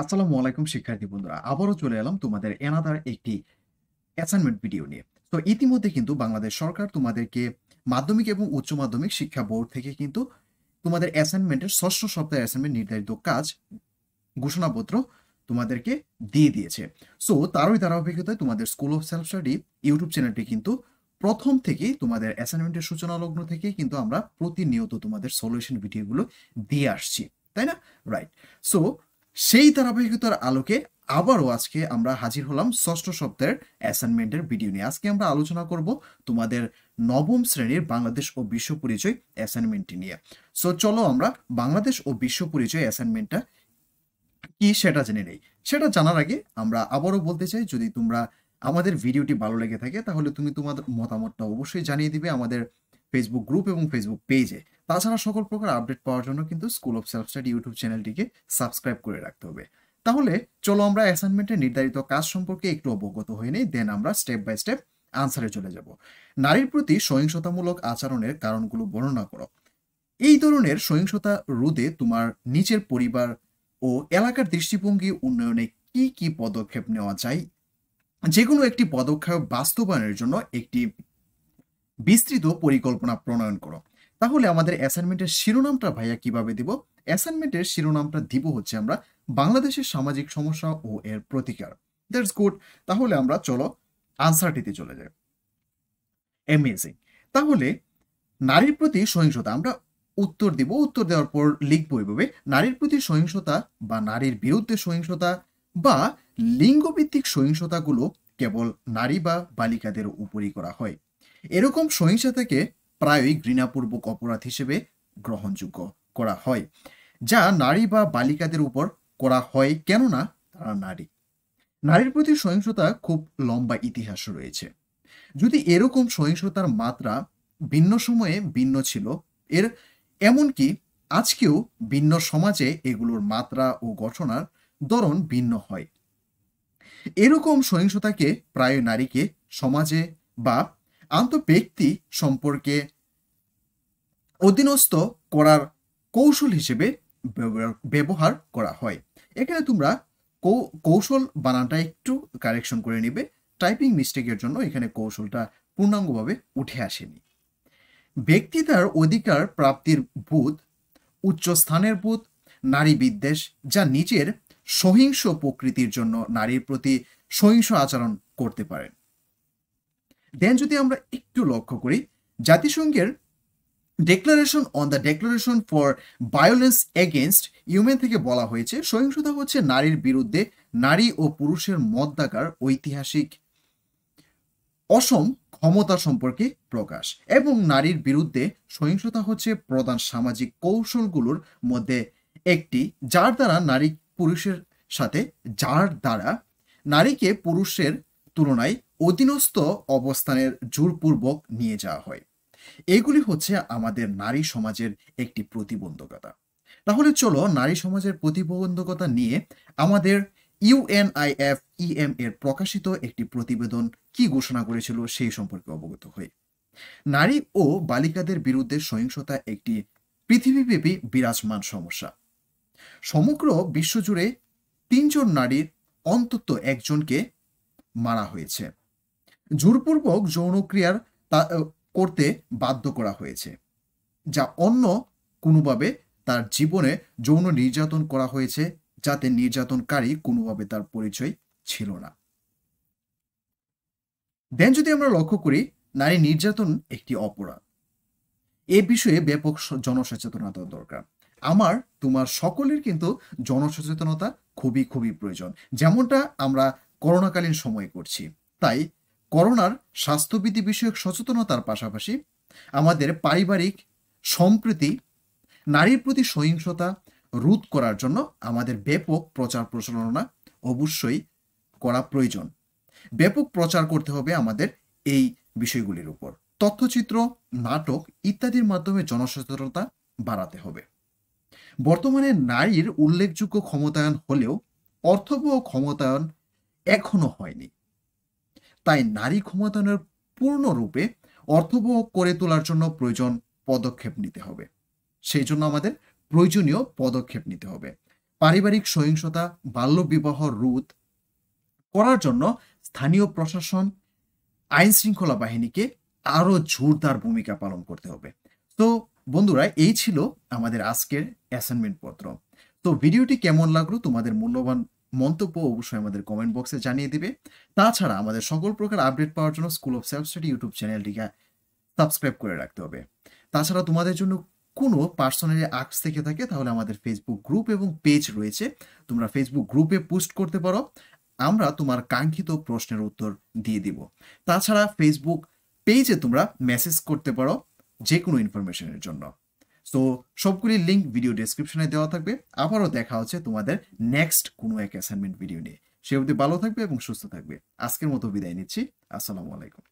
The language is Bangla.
আসসালামু আলাইকুম শিক্ষার্থী বন্ধুরা আবারও চলে এলাম তোমাদের এনাদার একটি অ্যাসাইনমেন্ট ভিডিও নিয়ে তো ইতিমধ্যে কিন্তু বাংলাদেশ সরকার তোমাদেরকে মাধ্যমিক এবং উচ্চ মাধ্যমিক শিক্ষা বোর্ড থেকে কিন্তু তোমাদের অ্যাসাইনমেন্টের ষষ্ঠ সপ্তাহের অ্যাসাইনমেন্ট নির্ধারিত কাজ ঘোষণাপত্র তোমাদেরকে দিয়ে দিয়েছে সো তারই ধারাবাহিকতায় তোমাদের school of self study YouTube চ্যানেলটি কিন্তু প্রথম থেকে তোমাদের অ্যাসাইনমেন্টের সূচনা লগ্ন থেকে কিন্তু আমরা প্রতিনিয়ত তোমাদের সলিউশন ভিডিওগুলো দিয়ে আসছি তাই না রাইট সো সেই ধারাবাহিকতার আলোকে আবারও আজকে আমরা হাজির হলাম ষষ্ঠ সপ্তাহের অ্যাসাইনমেন্টের ভিডিও নিয়ে আজকে আমরা আলোচনা করব তোমাদের নবম শ্রেণীর বাংলাদেশ ও বিশ্ব পরিচয় অ্যাসাইনমেন্টটি নিয়ে সো চলো আমরা বাংলাদেশ ও বিশ্ব পরিচয় অ্যাসাইনমেন্টটা কি সেটা জেনে নেই সেটা জানার আগে আমরা আবারও বলতে চাই যদি তোমরা আমাদের ভিডিওটি ভালো লেগে থাকে তাহলে তুমি তোমাদের মতামতটা অবশ্যই জানিয়ে দিবে আমাদের ফেসবুক গ্রুপ এবং ফেসবুক পেজে তাছাড়া সকল প্রকার আপডেট পাওয়ার জন্য কিন্তু school of self study YouTube চ্যানেলটিকে সাবস্ক্রাইব করে রাখতে হবে তাহলে চলো আমরা অ্যাসাইনমেন্টের নির্ধারিত কাজ সম্পর্কে একটু অবগত হয়ে নিই দেন আমরা স্টেপ বাই স্টেপ আনসারে চলে যাব নারীর প্রতি সহিংসতামূলক আচরণের কারণগুলো বর্ণনা করো এই ধরনের সহিংসতা রোধে তোমার নিজের পরিবার ও এলাকার দৃষ্টিভঙ্গি উন্নয়নে কি কি পদক্ষেপ নেওয়া যায় যে কোনো একটি পদক্ষেপ বাস্তবায়নের জন্য একটি বিস্তৃত পরিকল্পনা প্রণয়ন করো তাহলে আমাদের অ্যাসাইনমেন্টের শিরোনামটা ভাইয়া কিভাবে দিব অ্যাসাইনমেন্টের শিরোনামটা দিব হচ্ছে আমরা বাংলাদেশের সামাজিক সমস্যা ও এর প্রতিকার দ্যাটস গুড তাহলে আমরা চলো আনসারটিতে চলে যাই অ্যামেজিং তাহলে নারীর প্রতি সহিংসতা আমরা উত্তর দিব উত্তর দেওয়ার পর লিখবো এভাবে নারীর প্রতি সহিংসতা বা নারীর বিরুদ্ধে সহিংসতা বা লিঙ্গভিত্তিক সহিংসতাগুলো কেবল নারী বা বালিকাদের উপরই করা হয় এরকম সহিংসতাকে প্রায়ই ঘৃণাপূর্বক অপরাধ হিসেবে গ্রহণযোগ্য করা হয় যা নারী বা বালিকাদের উপর করা হয় কেননা তারা নারী নারীর প্রতি সহিংসতা খুব লম্বা ইতিহাস রয়েছে যদি এরকম সহিংসতার মাত্রা ভিন্ন সময়ে ভিন্ন ছিল এর এমনকি আজকেও ভিন্ন সমাজে এগুলোর মাত্রা ও ঘটনার দরণ ভিন্ন হয় এরকম সহিংসতাকে প্রায় নারীকে সমাজে বা আন্ত ব্যক্তি সম্পর্কে অধীনস্থ করার কৌশল হিসেবে ব্যবহার করা হয় এখানে তোমরা কৌশল বানানটা একটু কারেকশন করে নিবে টাইপিং মিস্টেকের জন্য এখানে কৌশলটা পূর্ণাঙ্গভাবে উঠে আসেনি ব্যক্তি তার অধিকার প্রাপ্তির বোধ উচ্চ স্থানের বোধ নারী বিদ্বেষ যা নিজের সহিংস প্রকৃতির জন্য নারীর প্রতি সহিংস আচরণ করতে পারেন দেন যদি আমরা একটু লক্ষ্য করি জাতিসংঘের declaration on the declaration for violence against women থেকে বলা হয়েছে সহিংসতা হচ্ছে নারীর বিরুদ্ধে নারী ও পুরুষের মদ্দাকার ঐতিহাসিক অসম ক্ষমতা সম্পর্কে প্রকাশ এবং নারীর বিরুদ্ধে সহিংসতা হচ্ছে প্রধান সামাজিক কৌশলগুলোর মধ্যে একটি যার দ্বারা নারী পুরুষের সাথে যার দ্বারা নারীকে পুরুষের তুলনায় অধীনস্থ অবস্থানের জোরপূর্বক নিয়ে যাওয়া হয় এগুলি হচ্ছে আমাদের নারী সমাজের একটি প্রতিবন্ধকতা তাহলে চলো নারী সমাজের প্রতিবন্ধকতা নিয়ে আমাদের ইউএনআইএফ ইএম এর প্রকাশিত একটি প্রতিবেদন কি ঘোষণা করেছিল সেই সম্পর্কে অবগত হই নারী ও বালিকাদের বিরুদ্ধে সহিংসতা একটি পৃথিবীব্যাপী বিরাজমান সমস্যা সমগ্র বিশ্বজুড়ে তিনজন নারীর অন্তত একজনকে মারা হয়েছে জোরপূর্বক যৌনক্রিয়ার করতে বাধ্য করা হয়েছে যা অন্য কোনোভাবে তার জীবনে যৌন নির্যাতন করা হয়েছে যাতে নির্যাতনকারী কোনোভাবে তার পরিচয় ছিল না দেন যদি আমরা লক্ষ্য করি নারী নির্যাতন একটি অপরাধ এ বিষয়ে ব্যাপক জনসচেতনতা দরকার আমার তোমার সকলের কিন্তু জনসচেতনতা খুবই খুবই প্রয়োজন যেমনটা আমরা করোনাকালীন সময়ে করছি তাই করোনার স্বাস্থ্যবিধি বিষয়ক সচেতনতার পাশাপাশি আমাদের পারিবারিক সম্প্রীতি নারীর প্রতি সহিংসতা রোধ করার জন্য আমাদের ব্যাপক প্রচার প্রচারণা অবশ্যই করা প্রয়োজন ব্যাপক প্রচার করতে হবে আমাদের এই বিষয়গুলির উপর তথ্যচিত্র নাটক ইত্যাদির মাধ্যমে জনসচেতনতা বাড়াতে হবে বর্তমানে নারীর উল্লেখযোগ্য ক্ষমতায়ন হলেও অর্থবহ ক্ষমতায়ন এখনো হয়নি তাই নারী ক্ষমতায়নের পূর্ণরূপে অর্থবহ করে তোলার জন্য প্রয়োজন পদক্ষেপ নিতে হবে সেই জন্য আমাদের প্রয়োজনীয় পদক্ষেপ নিতে হবে পারিবারিক সহিংসতা বাল্যবিবাহ রোধ করার জন্য স্থানীয় প্রশাসন আইন শৃঙ্খলা বাহিনীকে আরও জোরদার ভূমিকা পালন করতে হবে তো বন্ধুরা এই ছিল আমাদের আজকের অ্যাসাইনমেন্ট পত্র তো ভিডিওটি কেমন লাগলো তোমাদের মূল্যবান মন্তব্য অবশ্যই আমাদের কমেন্ট বক্সে জানিয়ে দিবে তাছাড়া আমাদের সকল প্রকার আপডেট পাওয়ার জন্য school of self study YouTube চ্যানেলটিকে সাবস্ক্রাইব করে রাখতে হবে তাছাড়া তোমাদের জন্য কোনো পার্সোনালি আর্টস থেকে থাকে তাহলে আমাদের ফেসবুক গ্রুপ এবং পেজ রয়েছে তোমরা ফেসবুক গ্রুপে পোস্ট করতে পারো আমরা তোমার কাঙ্ক্ষিত প্রশ্নের উত্তর দিয়ে দিব তাছাড়া ফেসবুক পেজে তোমরা মেসেজ করতে পারো যে কোনো ইনফরমেশনের জন্য তো সবগুলি লিঙ্ক ভিডিও ডিসক্রিপশনে দেওয়া থাকবে আবারও দেখা হচ্ছে তোমাদের নেক্সট কোনো এক অ্যাসাইনমেন্ট ভিডিও নিয়ে সে অবধি ভালো থাকবে এবং সুস্থ থাকবে আজকের মতো বিদায় নিচ্ছি আসসালামু আলাইকুম